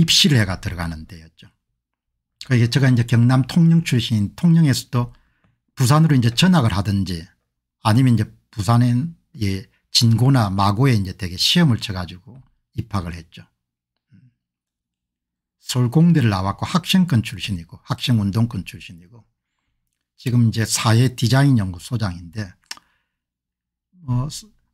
입시를 해가 들어가는 데였죠. 그게 그러니까 제가 이제 경남 통영 출신 통영에서도 부산으로 이제 전학을 하든지 아니면 이제 부산에 예, 진고나 마고에 이제 되게 시험을 쳐가지고 입학을 했죠. 서울공대를 나왔고 학생권 출신이고 학생운동권 출신이고 지금 이제 사회 디자인 연구소장인데 어, 뭐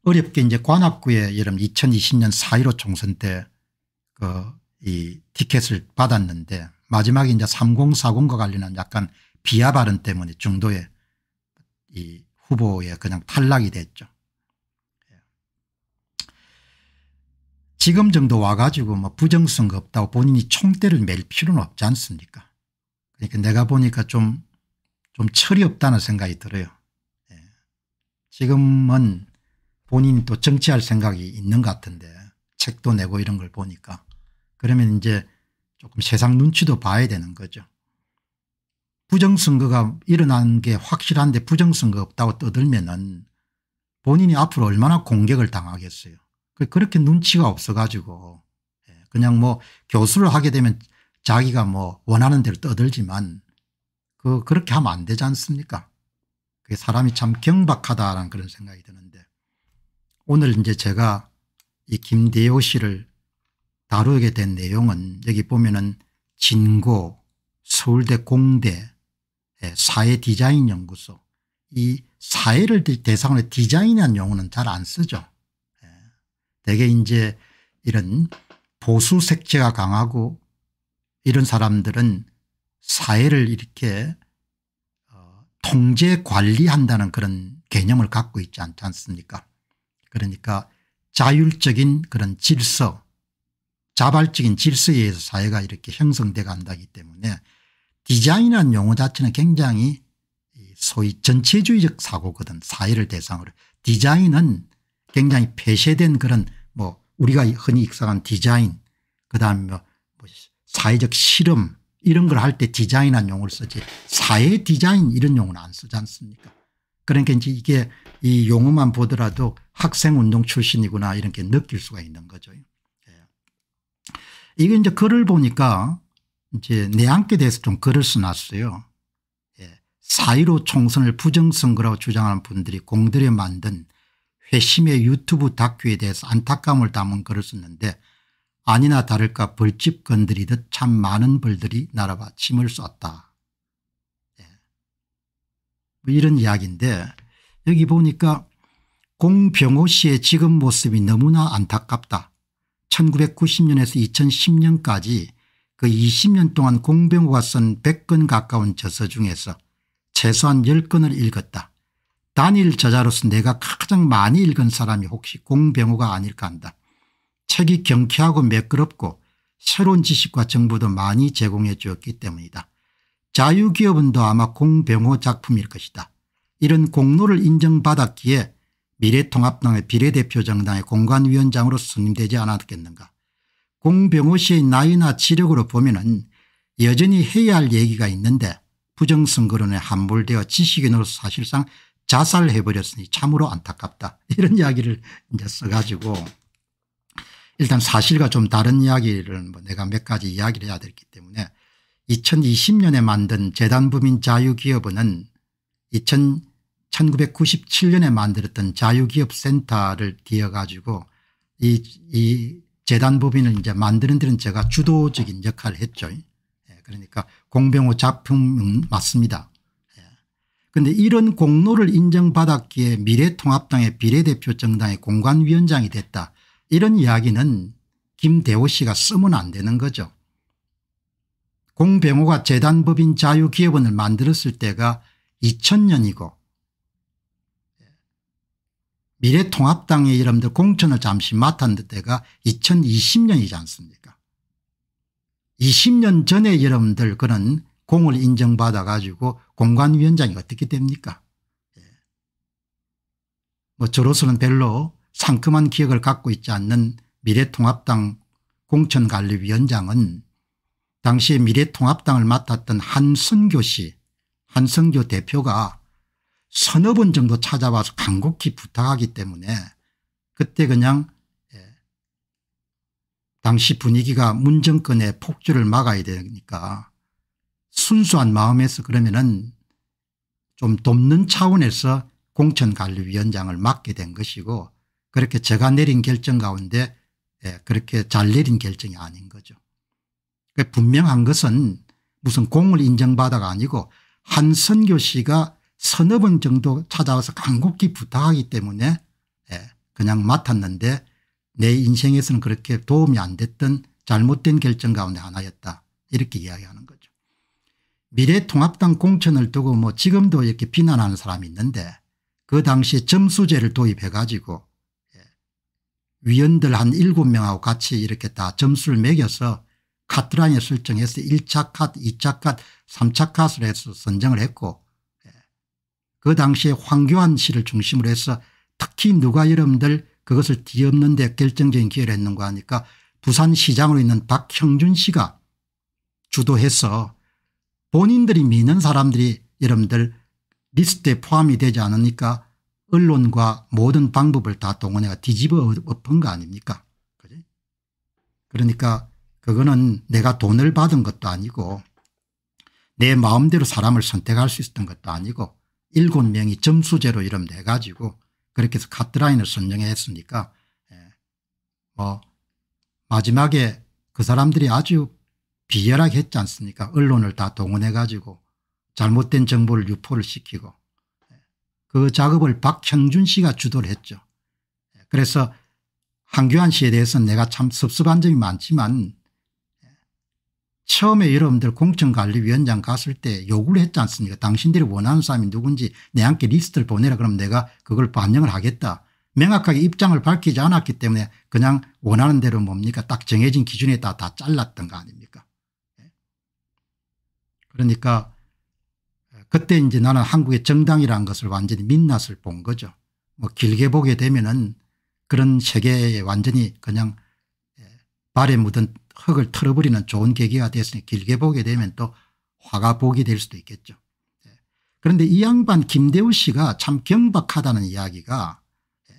어렵게 이제 관악구에 예를 2020년 4.15 총선 때그 이 티켓을 받았는데 마지막에 이제 3040과 관련한 약간 비하 발언 때문에 중도에 이 후보에 그냥 탈락이 됐죠. 예. 지금 정도 와가지고 뭐 부정선거 없다고 본인이 총대를 맬 필요는 없지 않습니까? 그러니까 내가 보니까 좀, 좀 철이 없다는 생각이 들어요. 예. 지금은 본인이 또 정치할 생각이 있는 것 같은데 책도 내고 이런 걸 보니까 그러면 이제 조금 세상 눈치도 봐야 되는 거죠. 부정선거가 일어난 게 확실한데 부정선거 없다고 떠들면은 본인이 앞으로 얼마나 공격을 당하겠어요. 그, 그렇게 눈치가 없어가지고 예, 그냥 뭐 교수를 하게 되면 자기가 뭐 원하는 대로 떠들지만 그 그렇게 하면 안 되지 않습니까? 그게 사람이 참 경박하다라는 그런 생각이 드는데 오늘 이제 제가 이 김대호 씨를 다루게 된 내용은 여기 보면은 진고, 서울대 공대, 예, 사회 디자인 연구소 이 사회를 대상으로 디자인한 용어는 잘 안 쓰죠. 예. 대개 이제 이런 보수 색채가 강하고 이런 사람들은 사회를 이렇게 어, 통제 관리한다는 그런 개념을 갖고 있지 않지 않습니까 그러니까 자율적인 그런 질서 자발적인 질서에 의해서 사회가 이렇게 형성돼 간다기 때문에 디자인이라는 용어 자체는 굉장히 소위 전체주의적 사고거든 사회를 대상으로 디자인은 굉장히 폐쇄된 그런 뭐 우리가 흔히 익숙한 디자인 그다음에 뭐, 뭐 사회적 실험 이런 걸 할 때 디자인한 용어를 쓰지 사회 디자인 이런 용어는 안 쓰지 않습니까 그러니까 이제 이게 이 용어만 보더라도 학생운동 출신이구나 이런 게 느낄 수가 있는 거죠. 이게 이제 글을 보니까 이제 내안께 대해서 좀 글을 써놨어요. 4.15 예, 총선을 부정선거라고 주장하는 분들이 공들여 만든 회심의 유튜브 다큐에 대해서 안타까움을 담은 글을 썼는데 아니나 다를까 벌집 건드리듯 참 많은 벌들이 날아와 침을 쐈다. 예. 뭐 이런 이야기인데 여기 보니까 공병호 씨의 지금 모습이 너무나 안타깝다. 1990년에서 2010년까지 그 20년 동안 공병호가 쓴 100건 가까운 저서 중에서 최소한 10건을 읽었다. 단일 저자로서 내가 가장 많이 읽은 사람이 혹시 공병호가 아닐까 한다. 책이 경쾌하고 매끄럽고 새로운 지식과 정보도 많이 제공해 주었기 때문이다. 자유기업은도 아마 공병호 작품일 것이다. 이런 공로를 인정받았기에 미래통합당의 비례대표정당의 공관위원장으로 선임되지 않았겠는가. 공병호 씨의 나이나 지력으로 보면 은 여전히 해야 할 얘기가 있는데 부정선거론에 함몰되어 지식인으로 사실상 자살해버렸으니 참으로 안타깝다. 이런 이야기를 이제 써가지고 일단 사실과 좀 다른 이야기를 뭐 내가 몇 가지 이야기를 해야 되기 때문에 2020년에 만든 재단부민 자유기업은은 2000 1997년에 만들었던 자유기업센터를 뒤어 가지고 이, 이 재단 법인을 이제 만드는 데는 제가 주도적인 역할을 했죠. 예, 그러니까 공병호 작품은 맞습니다. 그런데 예. 이런 공로를 인정받았기에 미래통합당의 비례대표 정당의 공관위원장이 됐다. 이런 이야기는 김대호 씨가 쓰면 안 되는 거죠. 공병호가 재단법인 자유기업원을 만들었을 때가 2000년이고 미래통합당의 여러분들 공천을 잠시 맡았는 때가 2020년이지 않습니까 20년 전에 여러분들 그런 공을 인정받아 가지고 공관위원장이 어떻게 됩니까 예. 뭐 저로서는 별로 상큼한 기억을 갖고 있지 않는 미래통합당 공천관리위원장은 당시에 미래통합당을 맡았던 한선교 씨 한선교 대표가 서너 번 정도 찾아와서 간곡히 부탁하기 때문에 그때 그냥 예, 당시 분위기가 문정권의 폭주를 막아야 되니까 순수한 마음에서 그러면은 좀 돕는 차원에서 공천관리위원장을 맡게 된 것이고 그렇게 제가 내린 결정 가운데 예, 그렇게 잘 내린 결정이 아닌 거죠. 그 분명한 것은 무슨 공을 인정받아가 아니고 한 선교씨가 서너 번 정도 찾아와서 간곡히 부탁하기 때문에 예, 그냥 맡았는데 내 인생에서는 그렇게 도움이 안 됐던 잘못된 결정 가운데 하나였다 이렇게 이야기하는 거죠. 미래통합당 공천을 두고 뭐 지금도 이렇게 비난하는 사람이 있는데 그 당시에 점수제를 도입해 가지고 예, 위원들 한 7명하고 같이 이렇게 다 점수를 매겨서 카트라인에 설정해서 1차 카트 2차 카트 3차 카트로 해서 선정을 했고 그 당시에 황교안 씨를 중심으로 해서 특히 누가 여러분들 그것을 뒤엎는 데 결정적인 기여를 했는가 하니까 부산시장으로 있는 박형준 씨가 주도해서 본인들이 미는 사람들이 여러분들 리스트에 포함이 되지 않으니까 언론과 모든 방법을 다 동원해가 뒤집어 엎은 거 아닙니까 그지? 그러니까 그거는 내가 돈을 받은 것도 아니고 내 마음대로 사람을 선택할 수 있었던 것도 아니고 일곱 명이 점수제로 이름내 가지고 그렇게 해서 카트라인을 선정 했으니까 예, 뭐 마지막에 그 사람들이 아주 비열하게 했지 않습니까 언론을 다 동원해 가지고 잘못된 정보를 유포를 시키고 예, 그 작업을 박형준 씨가 주도를 했죠. 예, 그래서 한교안 씨에 대해서는 내가 참 섭섭한 점이 많지만 처음에 여러분들 공천관리위원장 갔을 때 요구를 했지 않습니까 당신들이 원하는 사람이 누군지 내한테 리스트를 보내라 그럼 내가 그걸 반영을 하겠다. 명확하게 입장을 밝히지 않았기 때문에 그냥 원하는 대로 뭡니까 딱 정해진 기준에 다, 다 잘랐던 거 아닙니까 예. 그러니까 그때 이제 나는 한국의 정당이라는 것을 완전히 민낯을 본 거죠. 뭐 길게 보게 되면은 그런 세계에 완전히 그냥 예, 발에 묻은 흙을 털어버리는 좋은 계기가 됐으니 길게 보게 되면 또 화가 복이 될 수도 있겠죠. 예. 그런데 이 양반 김대우 씨가 참 경박하다는 이야기가 예.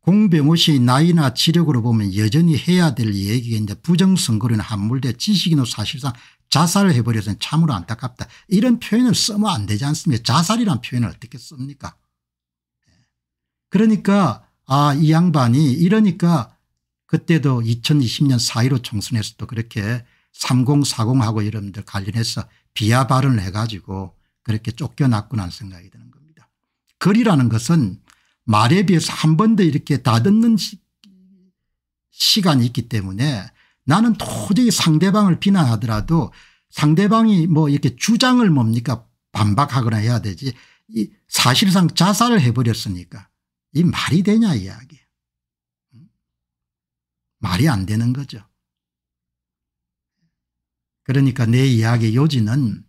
공병호 씨 나이나 지력으로 보면 여전히 해야 될 얘기가 이제 부정선거는 한물대 지식인으로 사실상 자살을 해버려서 참으로 안타깝다. 이런 표현을 쓰면 안 되지 않습니까 자살이란 표현을 어떻게 씁니까 예. 그러니까 아이 양반이 이러니까 그때도 2020년 4.15 총선에서도 그렇게 3040하고 여러분들 관련해서 비하 발언을 해가지고 그렇게 쫓겨났구나 생각이 드는 겁니다. 거리라는 것은 말에 비해서 한번더 이렇게 다듬는 시, 간이 있기 때문에 나는 도저히 상대방을 비난하더라도 상대방이 뭐 이렇게 주장을 뭡니까 반박하거나 해야 되지 이 사실상 자살을 해버렸으니까 이 말이 되냐 이야기 말이 안 되는 거죠. 그러니까 내이야기 요지는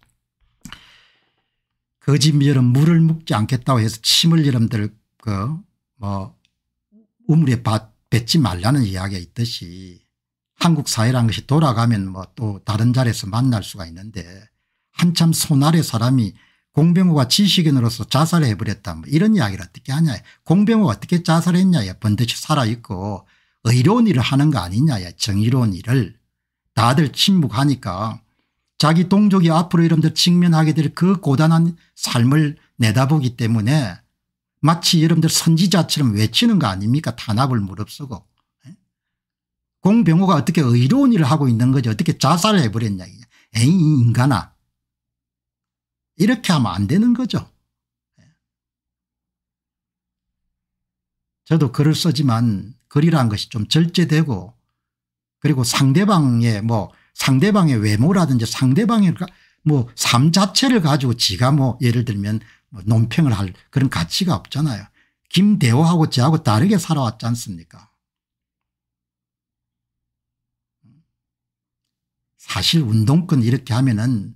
거짓미열은 물을 묻지 않겠다고 해서 침을 이름들 그 뭐 우물에 뱉지 말라는 이야기가 있듯이 한국 사회란 것이 돌아가면 뭐 또 다른 자리에서 만날 수가 있는데 한참 손아래 사람이 공병호가 지식인으로서 자살해버렸다 뭐 이런 이야기를 어떻게 하냐 공병호가 어떻게 자살했냐 번듯이 살아있고 의로운 일을 하는 거 아니냐 정의로운 일을 다들 침묵하니까 자기 동족이 앞으로 여러분 직면하게 될 그 고단한 삶을 내다보기 때문에 마치 여러분들 선지자처럼 외치는 거 아닙니까 탄압을 무릅쓰고 예? 공병호가 어떻게 의로운 일을 하고 있는 거지 어떻게 자살을 해버렸냐 에이 인간아 이렇게 하면 안 되는 거죠 예? 저도 글을 쓰지만 거리라는 것이 좀 절제되고 그리고 상대방의 뭐 상대방의 외모라든지 상대방의 뭐 삶 자체를 가지고 지가 뭐 예를 들면 뭐 논평을 할 그런 가치가 없잖아요. 김대호하고 저하고 다르게 살아왔지 않습니까 사실 운동권 이렇게 하면은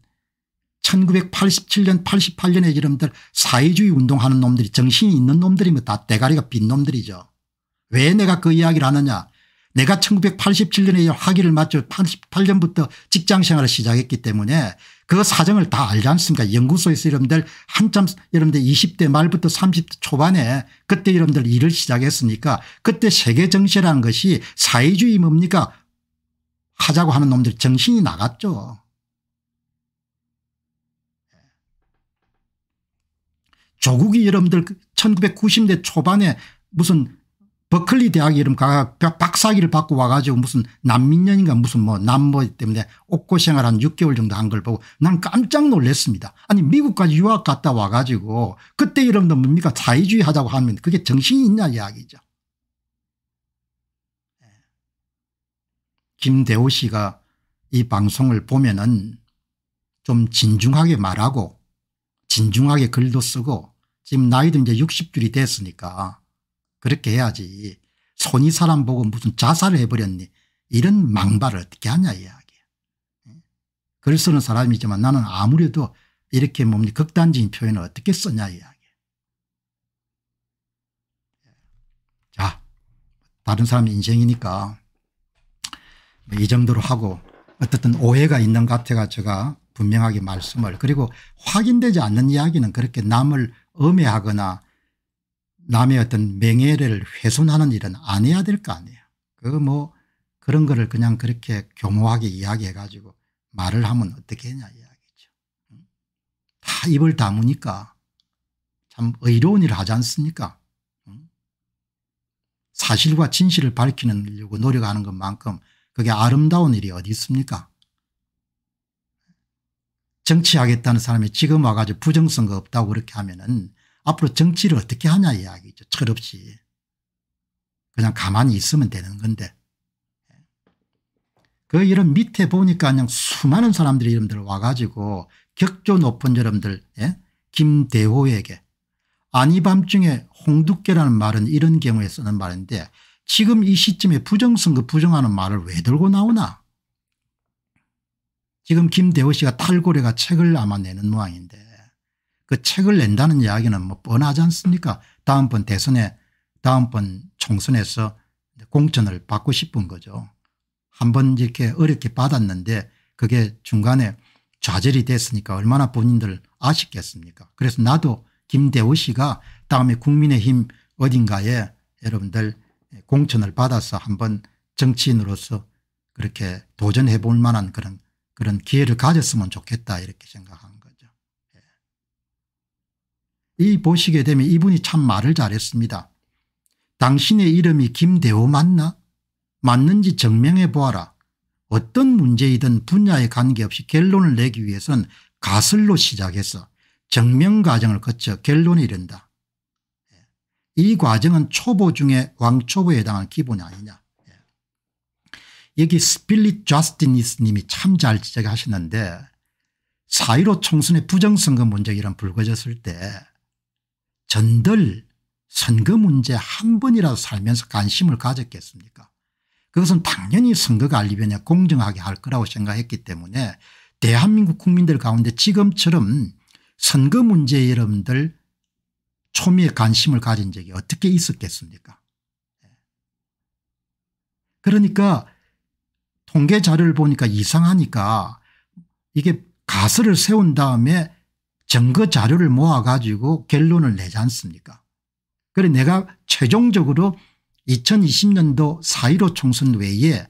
1987년 88년에 이름들 사회주의 운동하는 놈들이 정신이 있는 놈들이면 뭐 다 대가리가 빈 놈들이죠. 왜 내가 그 이야기를 하느냐 내가 1987년에 학위를 맞춰 88년부터 직장생활을 시작했기 때문에 그 사정을 다 알지 않습니까 연구소에서 여러분들 한참 여러분들 20대 말부터 30대 초반에 그때 여러분들 일을 시작했으니까 그때 세계 정세라는 것이 사회주의 뭡니까 하자고 하는 놈들 정신이 나갔죠. 조국이 여러분들 1990대 그 초반에 무슨 버클리 대학 이름 가 박사학위를 받고 와가지고 무슨 난민년인가 무슨 뭐 남모 때문에 옥고 생활 한 6개월 정도 한 걸 보고 난 깜짝 놀랐습니다. 아니 미국까지 유학 갔다 와가지고 그때 이름도 뭡니까 사회주의 하자고 하면 그게 정신이 있냐 이야기죠. 예. 김대호 씨가 이 방송을 보면은 좀 진중하게 말하고 진중하게 글도 쓰고 지금 나이도 이제 60줄이 됐으니까 그렇게 해야지 손이 사람 보고 무슨 자살을 해버렸니 이런 망발을 어떻게 하냐 이야기야. 글 쓰는 사람이지만 나는 아무래도 이렇게 뭡니 극단적인 표현을 어떻게 쓰냐 이야기. 자 다른 사람 인생이니까 뭐이 정도로 하고 어쨌든 오해가 있는 것 같아가 제가 분명하게 말씀을 그리고 확인되지 않는 이야기는 그렇게 남을 음해하거나 남의 어떤 명예를 훼손하는 일은 안 해야 될 거 아니에요. 그 뭐 그런 거를 그냥 그렇게 교묘하게 이야기해 가지고 말을 하면 어떻게 하냐 이야기죠. 다 입을 다무니까 참 의로운 일을 하지 않습니까 사실과 진실을 밝히려고 노력하는 것만큼 그게 아름다운 일이 어디 있습니까 정치하겠다는 사람이 지금 와가지고 부정선거 없다고 그렇게 하면은 앞으로 정치를 어떻게 하냐 이야기죠. 철없이. 그냥 가만히 있으면 되는 건데. 그 이름 밑에 보니까 그냥 수많은 사람들이 이름들 와가지고 격조 높은 여러분들 예? 김대호에게 아니 밤중에 홍두깨라는 말은 이런 경우에 쓰는 말인데 지금 이 시점에 부정선거 부정하는 말을 왜 들고 나오나 지금 김대호 씨가 탈고래가 책을 아마 내는 모양인데 그 책을 낸다는 이야기는 뭐 뻔하지 않습니까 다음번 대선에 다음번 총선에서 공천을 받고 싶은 거죠. 한 번 이렇게 어렵게 받았는데 그게 중간에 좌절이 됐으니까 얼마나 본인들 아쉽겠습니까 그래서 나도 김대우 씨가 다음에 국민의힘 어딘가에 여러분들 공천을 받아서 한번 정치인으로서 그렇게 도전해 볼 만한 그런 그런 기회를 가졌으면 좋겠다 이렇게 생각합니다. 이 보시게 되면 이분이 참 말을 잘했습니다. 당신의 이름이 김대호 맞나? 맞는지 증명해 보아라. 어떤 문제이든 분야에 관계없이 결론을 내기 위해선 가설로 시작해서 증명 과정을 거쳐 결론에 이른다. 이 과정은 초보 중에 왕초보에 해당하는 기본이 아니냐. 여기 스필릿 저스티니스 님이 참 잘 지적하셨는데 4.15 총선의 부정선거 문제가 불거졌을 때 전들 선거 문제 한 번이라도 살면서 관심을 가졌겠습니까 그것은 당연히 선거 관리위원 공정하게 할 거라고 생각했기 때문에 대한민국 국민들 가운데 지금처럼 선거 문제에 여러분들 초미의 관심을 가진 적이 어떻게 있었겠습니까 예. 그러니까 통계 자료를 보니까 이상하니까 이게 가설을 세운 다음에 증거 자료를 모아 가지고 결론을 내지 않습니까 그래 내가 최종적으로 2020년도 4.15 총선 외에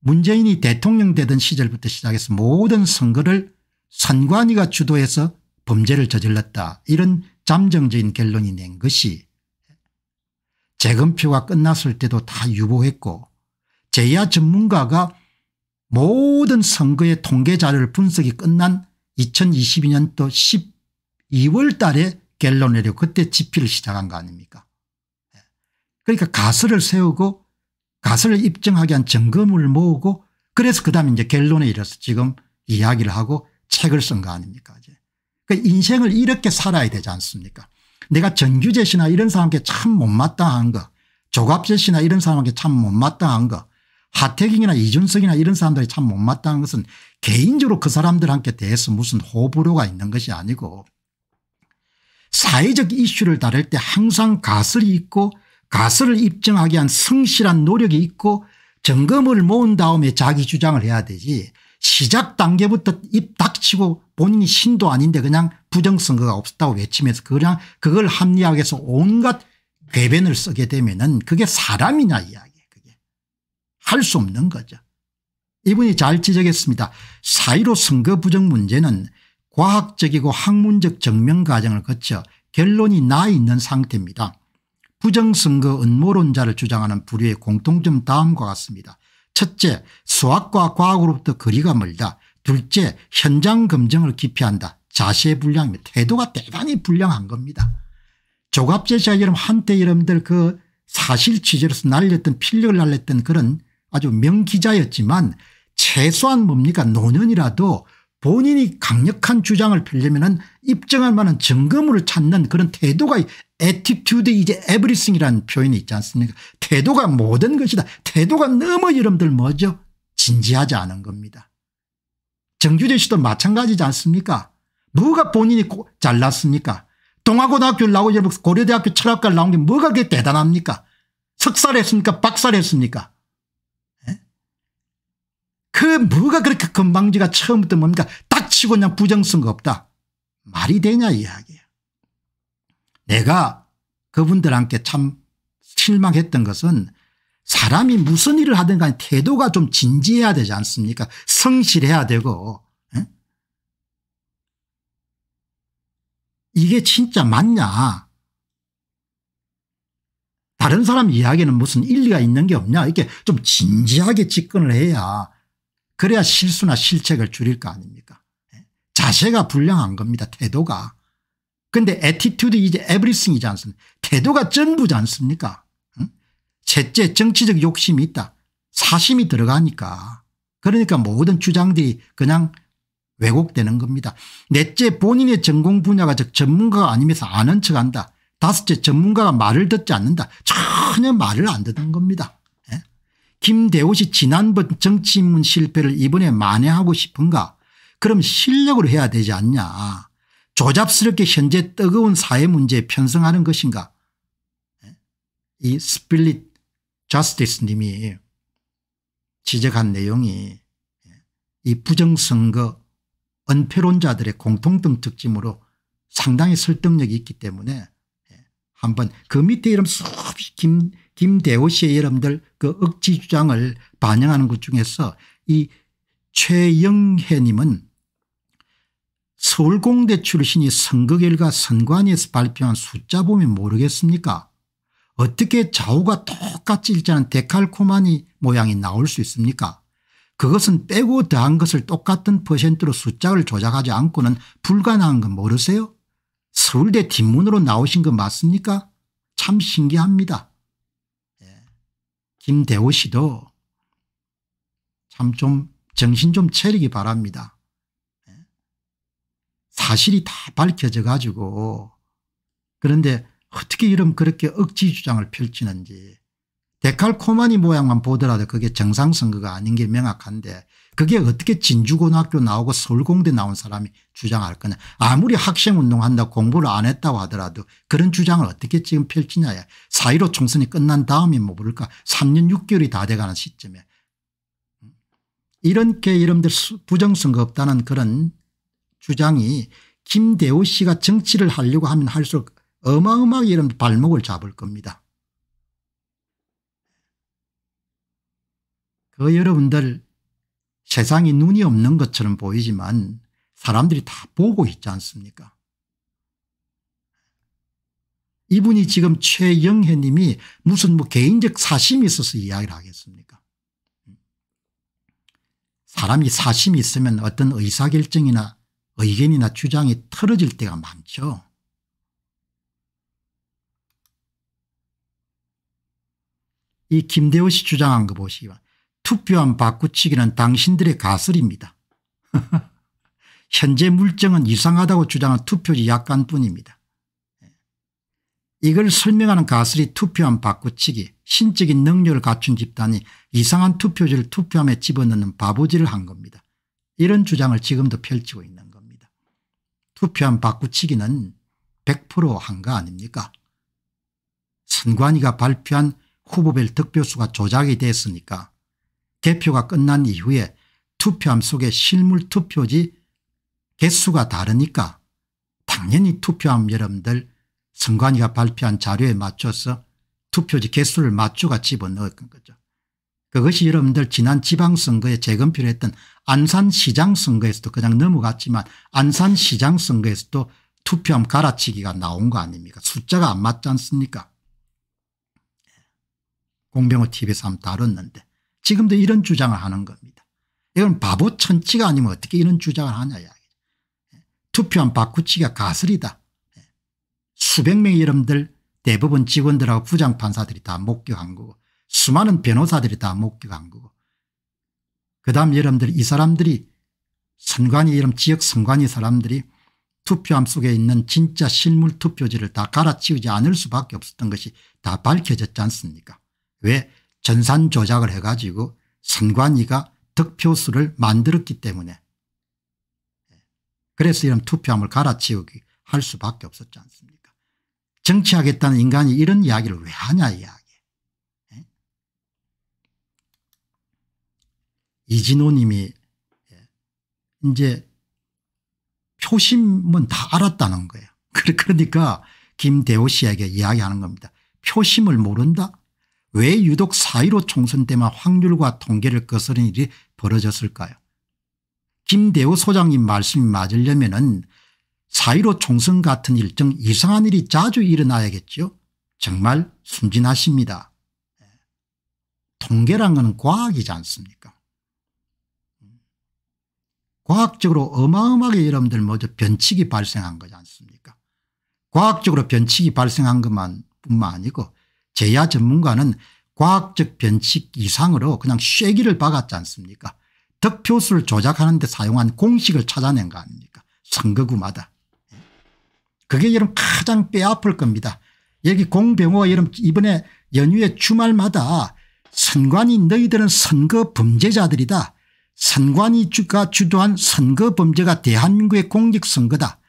문재인이 대통령 되던 시절부터 시작해서 모든 선거를 선관위가 주도해서 범죄를 저질렀다 이런 잠정적인 결론이 낸 것이 재검표가 끝났을 때도 다 유보했고 재야 전문가가 모든 선거의 통계 자료를 분석이 끝난 2022년 또 12월 달에 결론 내려 그때 집필을 시작한 거 아닙니까 예. 그러니까 가설을 세우고 가설을 입증하게 한 증거물을 모으고 그래서 그 다음에 이제 결론에 이르러서 지금 이야기를 하고 책을 쓴 거 아닙니까 이제. 그러니까 인생을 이렇게 살아야 되지 않습니까 내가 정규제시나 이런 사람께 참 못마땅한 거 조갑제시나 이런 사람께 참 못마땅한 거 하태경이나 이준석이나 이런 사람들이 참 못마땅한 것은 개인적으로 그 사람들한테 대해서 무슨 호불호가 있는 것이 아니고 사회적 이슈를 다룰 때 항상 가설이 있고 가설을 입증하기 위한 성실한 노력이 있고 점검을 모은 다음에 자기 주장을 해야 되지 시작 단계부터 입 닥치고 본인이 신도 아닌데 그냥 부정선거가 없었다고 외치면서 그냥 그걸 합리화해서 온갖 궤변을 쓰게 되면 은 그게 사람이냐 이야기 그게 할 수 없는 거죠. 이분이 잘 지적했습니다. 4 1로 선거 부정 문제는 과학적이고 학문적 증명 과정을 거쳐 결론이 나 있는 상태입니다. 부정선거 음모론자를 주장하는 부류의 공통점 다음과 같습니다. 첫째 수학과 과학으로부터 거리가 멀다. 둘째 현장 검증을 기피한다. 자세 불량입니다. 태도가 대단히 불량한 겁니다. 조갑제자 여러분 한때 여러분들 그 사실 취재로서 날렸던 필력을 날렸던 그런 아주 명기자였지만 최소한 뭡니까 노년이라도 본인이 강력한 주장을 펴려면 입증할 만한 증거물을 찾는 그런 태도가 에티튜드 이제 에브리싱이라는 표현이 있지 않습니까 태도가 모든 것이다 태도가 너무 여러분들 뭐죠 진지하지 않은 겁니다 정규재 씨도 마찬가지지 않습니까 뭐가 본인이 잘났습니까 동아고등학교를 나오고 고려대학교 철학과를 나온 게 뭐가 그게 대단합니까 석사를 했습니까 박사를 했습니까 그 뭐가 그렇게 건방지가 처음부터 뭡니까 닥치고 그냥 부정선거 없다. 말이 되냐 이야기야. 내가 그분들한테 참 실망했던 것은 사람이 무슨 일을 하든 간에 태도가 좀 진지해야 되지 않습니까 성실해야 되고 예? 이게 진짜 맞냐 다른 사람 이야기는 무슨 일리가 있는 게 없냐 이렇게 좀 진지하게 접근을 해야 그래야 실수나 실책을 줄일 거 아닙니까 예? 자세가 불량한 겁니다 태도가. 근데 에티튜드 이제 에브리싱이지 않습니까 태도가 전부지 않습니까 응? 셋째 정치적 욕심이 있다 사심이 들어가니까 그러니까 모든 주장들이 그냥 왜곡되는 겁니다. 넷째 본인의 전공 분야가 즉 전문가가 아니면서 아는 척한다. 다섯째 전문가가 말을 듣지 않는다. 전혀 말을 안 듣는 겁니다. 김대호씨 지난번 정치인문 실패를 이번에 만회하고 싶은가 그럼 실력으로 해야 되지 않냐 조잡스럽게 현재 뜨거운 사회 문제에 편성하는 것인가 예? 이 스필릿 자스티스 님이 지적한 내용이 예? 이 부정선거 은폐론자들의 공통점 특징으로 상당히 설득력이 있기 때문에 예? 한번 그 밑에 이름 수없이 김 김대호 씨의 여러분들 그 억지 주장을 반영하는 것 중에서 이 최영혜 님은 서울공대 출신이 선거 결과 선관위에서 발표한 숫자 보면 모르겠습니까 어떻게 좌우가 똑같이 일자는 데칼코마니 모양이 나올 수 있습니까 그것은 빼고 더한 것을 똑같은 퍼센트로 숫자를 조작하지 않고는 불가능한 건 모르세요 서울대 뒷문으로 나오신 거 맞습니까 참 신기합니다 김대호 씨도 참 좀 정신 좀 차리기 바랍니다. 예. 사실이 다 밝혀져 가지고 그런데 어떻게 이름 그렇게 억지 주장을 펼치는지 데칼코마니 모양만 보더라도 그게 정상선거가 아닌 게 명확한데 그게 어떻게 진주고등학교 나오고 서울공대 나온 사람이 주장할 거냐 아무리 학생운동한다 공부를 안 했다고 하더라도 그런 주장을 어떻게 지금 펼치냐 사1로 총선이 끝난 다음에뭐 모를까 3년 6개월이 다 돼가는 시점에 이렇게 여러분들 부정선거 없다는 그런 주장이 김대우 씨가 정치를 하려고 하면 할수록 어마어마하게 이런 발목을 잡을 겁니다. 그 여러분들 세상이 눈이 없는 것처럼 보이지만 사람들이 다 보고 있지 않습니까 이분이 지금 최영혜 님이 무슨 뭐 개인적 사심이 있어서 이야기를 하겠습니까 사람이 사심이 있으면 어떤 의사결정이나 의견이나 주장이 틀어질 때가 많죠. 이 김대호 씨 주장한 거 보시기 바랍니다. 투표함 바꾸치기는 당신들의 가설입니다. 현재 물정은 이상하다고 주장한 투표지 약관뿐입니다. 이걸 설명하는 가설이 투표함 바꾸치기 신적인 능력을 갖춘 집단이 이상한 투표지를 투표함에 집어넣는 바보질을 한 겁니다. 이런 주장을 지금도 펼치고 있는 겁니다. 투표함 바꾸치기는 100%한 거 아닙니까 선관위가 발표한 후보별 득표수가 조작이 됐으니까 개표가 끝난 이후에 투표함 속의 실물 투표지 개수가 다르니까 당연히 투표함 여러분들 선관위가 발표한 자료에 맞춰서 투표지 개수를 맞추가 집어넣은 거죠. 그것이 여러분들 지난 지방선거에 재검표를 했던 안산시장 선거에서도 그냥 넘어갔지만 안산시장 선거에서도 투표함 갈아치기가 나온 거 아닙니까 숫자가 안 맞지 않습니까 공병호 tv에서 한번 다뤘는데 지금도 이런 주장을 하는 겁니다. 이건 바보 천치가 아니면 어떻게 이런 주장을 하냐 이야기. 예. 투표한 바꾸치기가 가슬이다. 예. 수백 명의 여러분들 대부분 직원들하고 부장판사들이 다 목격한 거고 수많은 변호사들이 다 목격한 거고 그 다음 여러분들 이 사람들이 선관위 이름 지역 선관위 사람들이 투표함 속에 있는 진짜 실물 투표지를 다 갈아치우지 않을 수밖에 없었던 것이 다 밝혀졌지 않습니까 왜 전산 조작을 해가지고 선관위가 득표수를 만들었기 때문에 그래서 이런 투표함을 갈아치우기 할 수밖에 없었지 않습니까 정치하겠다는 인간이 이런 이야기를 왜 하냐 이야기 예? 이진호 님이 예, 이제 표심은 다 알았다는 거예요. 그러니까 김대호 씨에게 이야기하는 겁니다. 표심을 모른다? 왜 유독 4.15 총선 때만 확률과 통계를 거스른 일이 벌어졌을까요 김대우 소장님 말씀이 맞으려면 은4.15 총선 같은 일정 이상한 일이 자주 일어나야겠죠 정말 순진하십니다. 통계란 것 과학이지 않습니까 과학적으로 어마어마하게 여러분들 먼저 변칙이 발생한 거지 않습니까 과학적으로 변칙이 발생한 것만 뿐만 아니고 제야 전문가는 과학적 변칙 이상으로 그냥 쉐기를 박았지 않습니까 득표수를 조작하는 데 사용한 공식을 찾아낸 거 아닙니까 선거구마다. 그게 여러분 가장 빼아플 겁니다. 여기 공병호 여러분 이번에 연휴에 주말마다 선관위 너희들은 선거 범죄자들이다. 선관위가 주도한 선거 범죄가 대한민국의 공직선거다.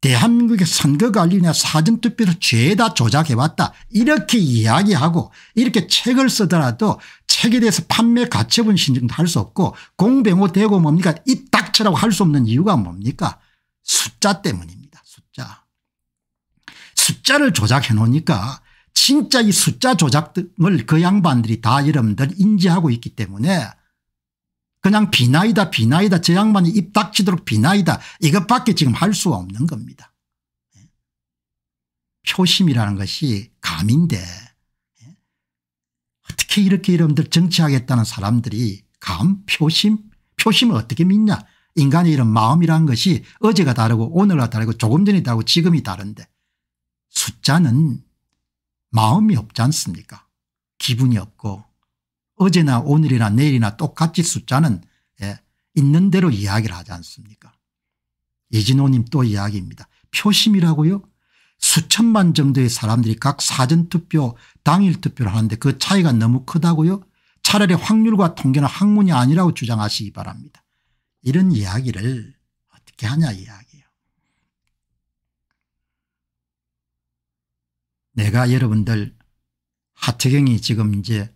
대한민국의 선거관리위 사전투표를 죄다 조작해왔다 이렇게 이야기하고 이렇게 책을 쓰더라도 책에 대해서 판매 가처분 신청도 할 수 없고 공병호되고 뭡니까 입 닥쳐라고 할 수 없는 이유가 뭡니까 숫자 때문입니다 숫자 숫자를 조작해 놓으니까 진짜 이 숫자 조작을 그 양반들이 다 여러분들 인지하고 있기 때문에 그냥 비나이다 비나이다 저 양반이 입 닥치도록 비나이다 이것밖에 지금 할 수가 없는 겁니다. 예. 표심이라는 것이 감인데 예. 어떻게 이렇게 여러분들 정치하겠다는 사람들이 감 표심 표심을 어떻게 믿냐 인간의 이런 마음이라는 것이 어제가 다르고 오늘과 다르고 조금 전이 다르고 지금이 다른데 숫자는 마음이 없지 않습니까 기분이 없고 어제나 오늘이나 내일이나 똑같이 숫자는 예, 있는 대로 이야기를 하지 않습니까 이진호님 또 이야기입니다. 표심이라고요 수천만 정도의 사람들이 각 사전투표 당일투표를 하는데 그 차이가 너무 크다고요 차라리 확률과 통계는 학문이 아니라고 주장하시기 바랍니다. 이런 이야기를 어떻게 하냐 이야기예요. 내가 여러분들 하태경이 지금 이제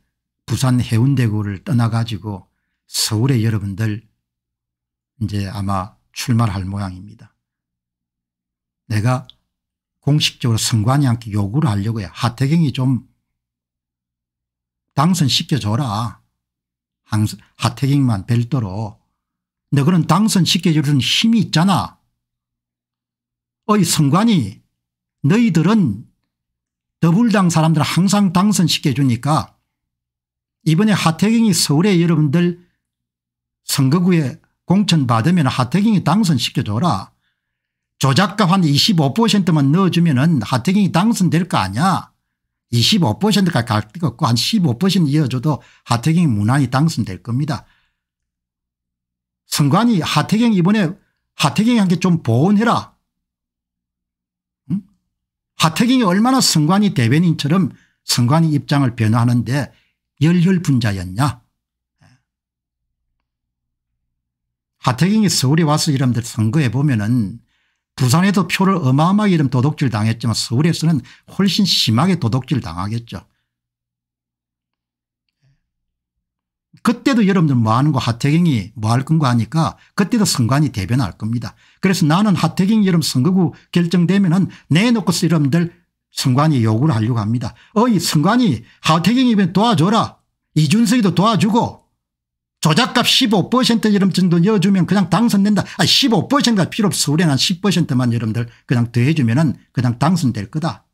부산 해운대구를 떠나가지고 서울에 여러분들 이제 아마 출마할 모양입니다. 내가 공식적으로 선관위한테 요구를 하려고 해. 하태경이 좀 당선시켜줘라. 하태경만 별도로. 근데 그런 당선시켜주는 힘이 있잖아. 어이 선관위 너희들은 더불당 사람들 항상 당선시켜주니까 이번에 하태경이 서울에 여러분들 선거구에 공천 받으면 하태경이 당선시켜줘라. 조작값 한 25%만 넣어주면 은 하태경이 당선될 거 아니야. 25%까지 갈 데가 없고 한 15% 이어줘도 하태경이 무난히 당선될 겁니다. 선관이 하태경 이번에 하태경이한테 좀 보온해라. 응? 하태경이 얼마나 선관이 대변인처럼 선관이 입장을 변화하는데 열혈 분자였냐. 하태경이 서울에 와서 이름들 선거에 보면은 부산에도 표를 어마어마하게 이름 도둑질 당했지만 서울에서는 훨씬 심하게 도둑질 당하겠죠. 그때도 여러분들 뭐 하는 거 하태경이 뭐 할 건가 하니까 그때도 선관이 대변할 겁니다. 그래서 나는 하태경 여러분 선거구 결정되면은 내놓고서 여러분들 승관이 요구를 하려고 합니다. 어이 선관위 하태경이면 도와줘라. 이준석이도 도와주고 조작값 15% 여름 정도 넣어주면 그냥 당선된다. 아 15%가 필요 없어. 우리는 한 10%만 여러분들 그냥 더해주면 은 그냥 당선될 거다.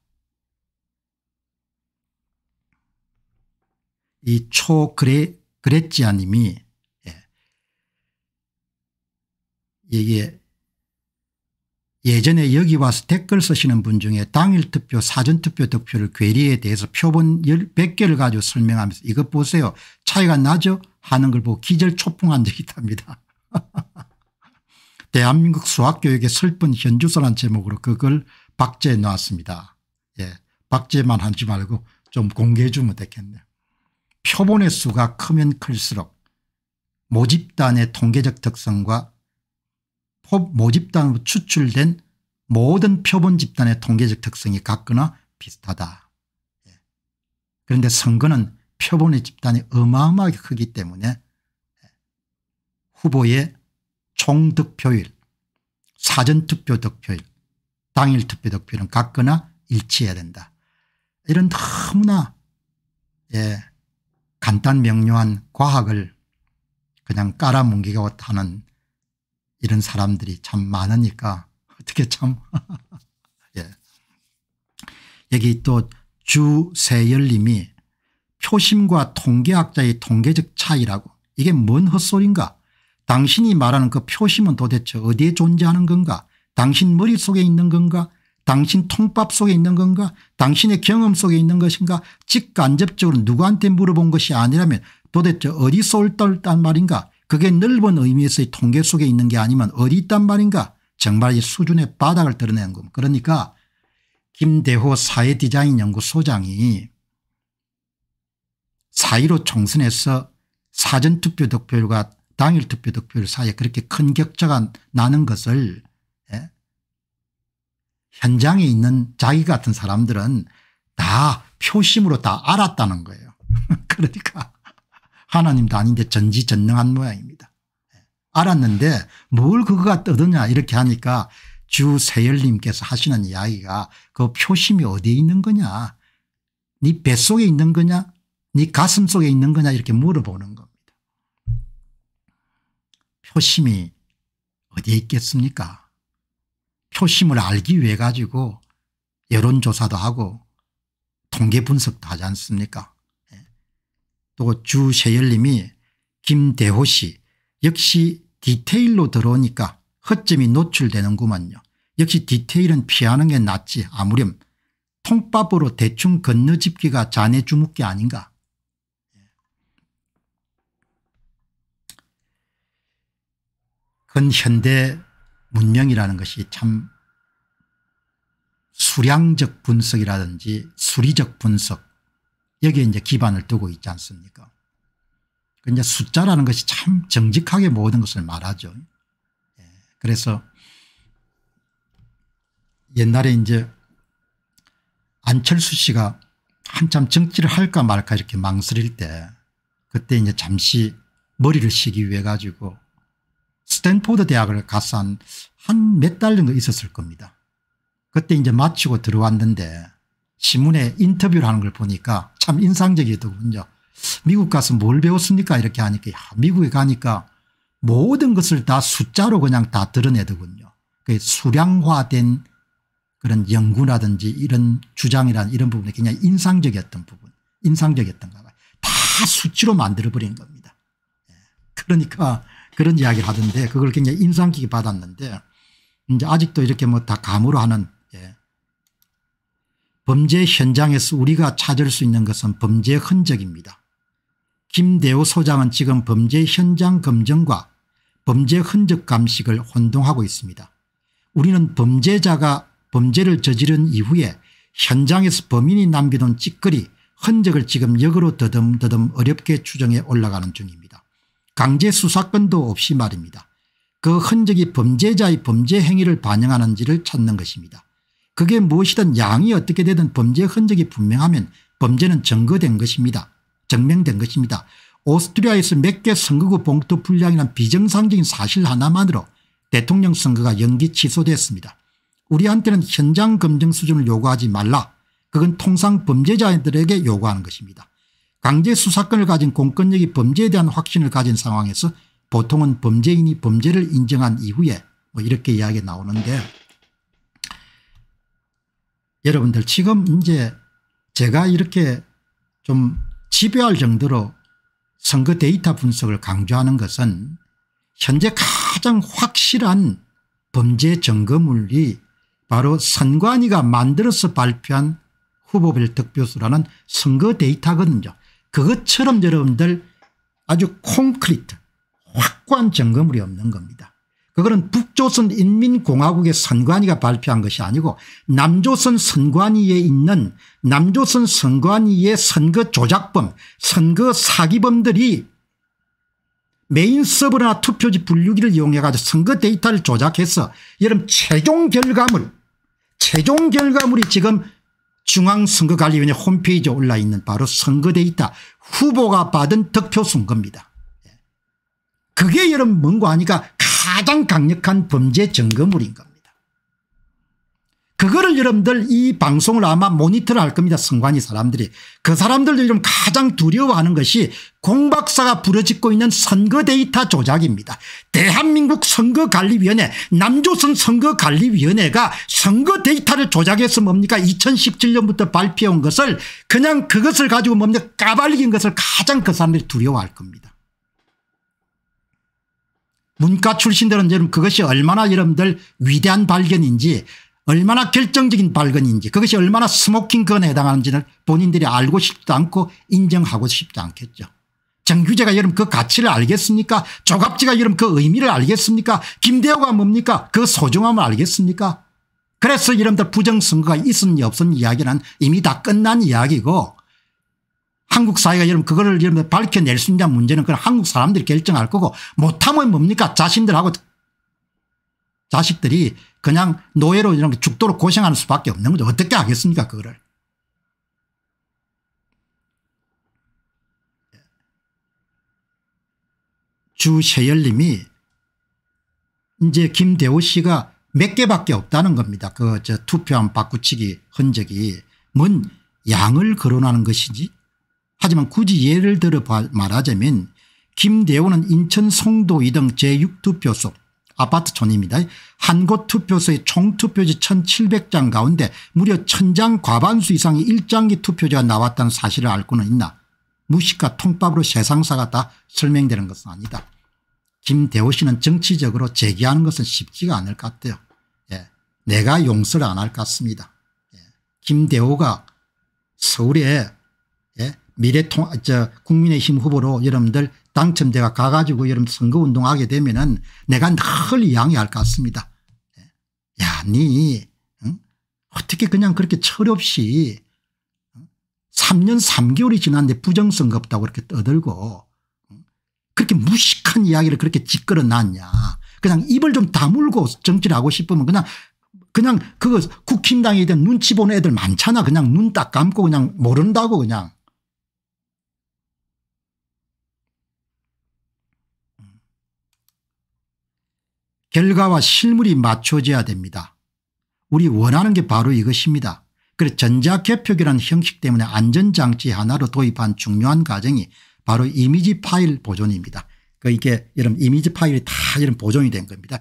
이 초그레 그아님이 예. 이게 예전에 여기 와서 댓글 쓰시는 분 중에 당일 투표 사전투표 득표를 괴리에 대해서 표본 100개를 가지고 설명하면서 이것 보세요 차이가 나죠 하는 걸 보고 기절 초풍한 적이 있답니다. 대한민국 수학교육의 슬픈 현주소란 제목으로 그걸 박제해 았습니다 예, 박제만 하지 말고 좀 공개해 주면 되겠네요. 표본의 수가 크면 클수록 모집단의 통계적 특성과 모집단으로 추출된 모든 표본 집단의 통계적 특성이 같거나 비슷하다. 예. 그런데 선거는 표본의 집단이 어마어마하게 크기 때문에 예. 후보의 총득표율, 사전투표 득표율, 당일 투표 득표율은 같거나 일치해야 된다. 이런 너무나 예, 간단 명료한 과학을 그냥 깔아뭉개고 하는 이런 사람들이 참 많으니까 어떻게 참 예. 여기 또 주세열님이 표심과 통계학자의 통계적 차이라고 이게 뭔 헛소린가 당신이 말하는 그 표심은 도대체 어디에 존재하는 건가 당신 머릿속에 있는 건가 당신 통밥 속에 있는 건가 당신의 경험 속에 있는 것인가 직간접적으로 누구한테 물어본 것이 아니라면 도대체 어디서 올떨단 말인가 그게 넓은 의미에서의 통계 속에 있는 게 아니면 어디 있단 말인가 정말 이 수준의 바닥을 드러낸 겁니다. 그러니까 김대호 사회디자인 연구소장이 4 1 5 총선에서 사전투표 득표율과 당일 투표 득표율 사이에 그렇게 큰 격차가 나는 것을 예? 현장에 있는 자기 같은 사람들은 다 표심으로 다 알았다는 거예요. 그러니까 하나님도 아닌데 전지전능한 모양입니다. 예. 알았는데 뭘 그거가 떠드냐 이렇게 하니까 주 세열님께서 하시는 이야기가 그 표심이 어디에 있는 거냐 네 뱃속에 있는 거냐 네 가슴 속에 있는 거냐 이렇게 물어보는 겁니다. 표심이 어디에 있겠습니까 표심을 알기 위해 가지고 여론조사도 하고 통계 분석도 하지 않습니까 또 주세열님이 김대호 씨 역시 디테일로 들어오니까 허점이 노출되는구만요. 역시 디테일은 피하는 게 낫지 아무렴 통밥으로 대충 건너집기가 자네 주묵기 아닌가. 근현대 문명이라는 것이 참 수량적 분석이라든지 수리적 분석 여기에 이제 기반을 두고 있지 않습니까? 그 이제 숫자라는 것이 참 정직하게 모든 것을 말하죠. 예, 그래서 옛날에 이제 안철수 씨가 한참 정치를 할까 말까 이렇게 망설일 때 그때 이제 잠시 머리를 쉬기 위해 가지고 스탠포드 대학을 가서 한 몇 달 정도 있었을 겁니다. 그때 이제 마치고 들어왔는데 신문에 인터뷰를 하는 걸 보니까 참 인상적이더군요. 미국 가서 뭘 배웠습니까 이렇게 하니까 야, 미국에 가니까 모든 것을 다 숫자로 그냥 다 드러내더군요. 그 수량화된 그런 연구라든지 이런 주장이란 이런 부분이 굉장 인상적이었던 부분 인상적이었던가 봐요. 다 수치로 만들어버린 겁니다. 예. 그러니까 그런 이야기를 하던데 그걸 굉장히 인상 깊게 받았는데 이제 아직도 이렇게 뭐 다 감으로 하는 범죄 현장에서 우리가 찾을 수 있는 것은 범죄 흔적입니다. 김대우 소장은 지금 범죄 현장 검증과 범죄 흔적 감식을 혼동하고 있습니다. 우리는 범죄자가 범죄를 저지른 이후에 현장에서 범인이 남겨놓은 찌꺼리 흔적을 지금 역으로 더듬더듬 어렵게 추정해 올라가는 중입니다. 강제 수사권도 없이 말입니다. 그 흔적이 범죄자의 범죄 행위를 반영하는지를 찾는 것입니다. 그게 무엇이든 양이 어떻게 되든 범죄 흔적이 분명하면 범죄는 증거된 것입니다. 증명된 것입니다. 오스트리아에서 몇 개 선거구 봉투 불량이란 비정상적인 사실 하나만으로 대통령 선거가 연기 취소됐습니다. 우리한테는 현장 검증 수준을 요구하지 말라. 그건 통상 범죄자들에게 요구하는 것입니다. 강제 수사권을 가진 공권력이 범죄에 대한 확신을 가진 상황에서 보통은 범죄인이 범죄를 인정한 이후에 뭐 이렇게 이야기 나오는데 여러분들 지금 이제 제가 이렇게 좀 지배할 정도로 선거 데이터 분석을 강조하는 것은 현재 가장 확실한 범죄 증거물이 바로 선관위가 만들어서 발표한 후보별 득표수라는 선거 데이터거든요. 그것처럼 여러분들 아주 콘크리트 확고한 증거물이 없는 겁니다. 그거는 북조선 인민공화국의 선관위가 발표한 것이 아니고 남조선 선관위에 있는 남조선 선관위의 선거 조작범 선거 사기범들이 메인 서버나 투표지 분류기를 이용해 가지고 선거 데이터를 조작해서 여러분 최종 결과물 최종 결과물이 지금 중앙선거관리위원회 홈페이지에 올라 있는 바로 선거 데이터 후보가 받은 득표 순 겁니다. 예. 그게 여러분 뭔가 하니까 가장 강력한 범죄 증거물인 겁니다. 그거를 여러분들 이 방송을 아마 모니터를 할 겁니다. 선관위 사람들이. 그 사람들도 지금 가장 두려워하는 것이 공박사가 부러짓고 있는 선거 데이터 조작입니다. 대한민국 선거관리위원회 남조선 선거관리위원회가 선거 데이터를 조작해서 뭡니까 2017년부터 발표한 것을 그냥 그것을 가지고 뭡니까 까발린 것을 가장 그 사람들이 두려워할 겁니다. 문과 출신들은 여러분 그것이 얼마나 여러분들 위대한 발견인지 얼마나 결정적인 발견인지 그것이 얼마나 스모킹건에 해당하는지는 본인들이 알고 싶지 도 않고 인정하고 싶지 않겠죠. 정규제가 여러분 그 가치를 알겠습니까 조갑지가 여러분 그 의미를 알겠습니까 김대호가 뭡니까 그 소중함을 알겠습니까 그래서 여러분들 부정선거가 있었니 없었니 이야기는 이미 다 끝난 이야기고 한국 사회가 여러분 그거를 여러분 밝혀낼 수있는 문제는 그건 한국 사람들이 결정할 거고 못하면 뭡니까 자신들하고 자식들이 그냥 노예로 이런 죽도록 고생하는 수밖에 없는 거죠. 어떻게 하겠습니까 그거를. 주세열 님이 이제 김대우 씨가 몇 개밖에 없다는 겁니다. 그 저 투표함 바꾸치기 흔적이 뭔 양을 거론하는 것이지 하지만 굳이 예를 들어 말하자면 김대호는 인천 송도 2등 제6투표소 아파트촌입니다. 한 곳 투표소의 총 투표지 1700장 가운데 무려 1000장 과반수 이상의 일장기 투표지가 나왔다는 사실을 알고는 있나 무식과 통밥으로 세상사가 다 설명되는 것은 아니다. 김대호 씨는 정치적으로 제기하는 것은 쉽지가 않을 것 같아요. 예. 내가 용서를 안 할 것 같습니다. 예. 김대호가 서울에 예. 미래통 저 국민의힘 후보로 여러분들 당첨돼가 가가지고 여러분 선거운동하게 되면은 내가 늘 양해할 것 같습니다. 예. 야니 응? 어떻게 그냥 그렇게 철 없이 3년 3개월이 지났는데 부정선거 없다고 그렇게 떠들고 그렇게 무식한 이야기를 그렇게 짓끌어 놨냐. 그냥 입을 좀 다물고 정치를 하고 싶으면 그냥 그냥 그거 국힘당에 대한 눈치 보는 애들 많잖아. 그냥 눈 딱 감고 그냥 모른다고 그냥. 결과와 실물이 맞춰져야 됩니다. 우리 원하는 게 바로 이것입니다. 그래서 전자개표기란 형식 때문에 안전장치 하나로 도입한 중요한 과정이 바로 이미지 파일 보존입니다. 그 이게 이런 이미지 파일이 다 이런 보존이 된 겁니다.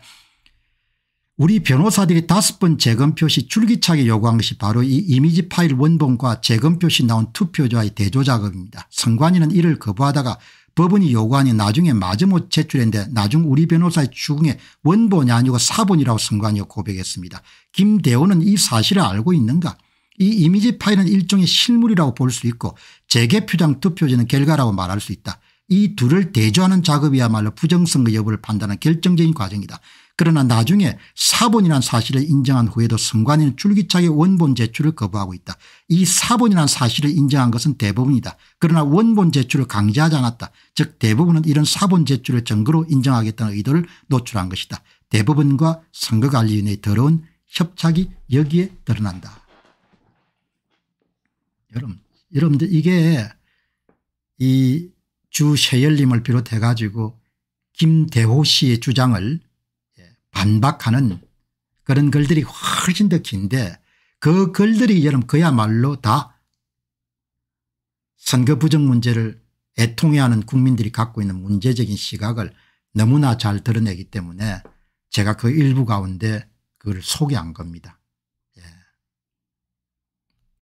우리 변호사들이 다섯 번 재검 표시 줄기차게 요구한 것이 바로 이 이미지 파일 원본과 재검 표시 나온 투표자의 대조작업입니다. 선관위는 이를 거부하다가 법원이 요구하니 나중에 마지못 제출했는데 나중 우리 변호사의 추궁에 원본이 아니고 사본이라고 선관위가 고백했습니다. 김대호는 이 사실을 알고 있는가 이 이미지 파일은 일종의 실물이라고 볼 수 있고 재개표장 투표지는 결과라고 말할 수 있다. 이 둘을 대조하는 작업이야말로 부정선거 여부를 판단하는 결정적인 과정이다. 그러나 나중에 사본이란 사실을 인정한 후에도 선관위는 줄기차게 원본 제출을 거부하고 있다. 이 사본이란 사실을 인정한 것은 대부분이다. 그러나 원본 제출을 강제하지 않았다. 즉 대부분은 이런 사본 제출을 증거로 인정하겠다는 의도를 노출한 것이다. 대부분과 선거관리위원회의 더러운 협착이 여기에 드러난다. 여러분, 여러분들 이게 이 주세열님을 비롯해 가지고 김대호 씨의 주장을 반박하는 그런 글들이 훨씬 더 긴데 그 글들이 여름 그야말로 다 선거 부정 문제를 애통해하는 국민들이 갖고 있는 문제적인 시각을 너무나 잘 드러내기 때문에 제가 그 일부 가운데 그걸 소개한 겁니다.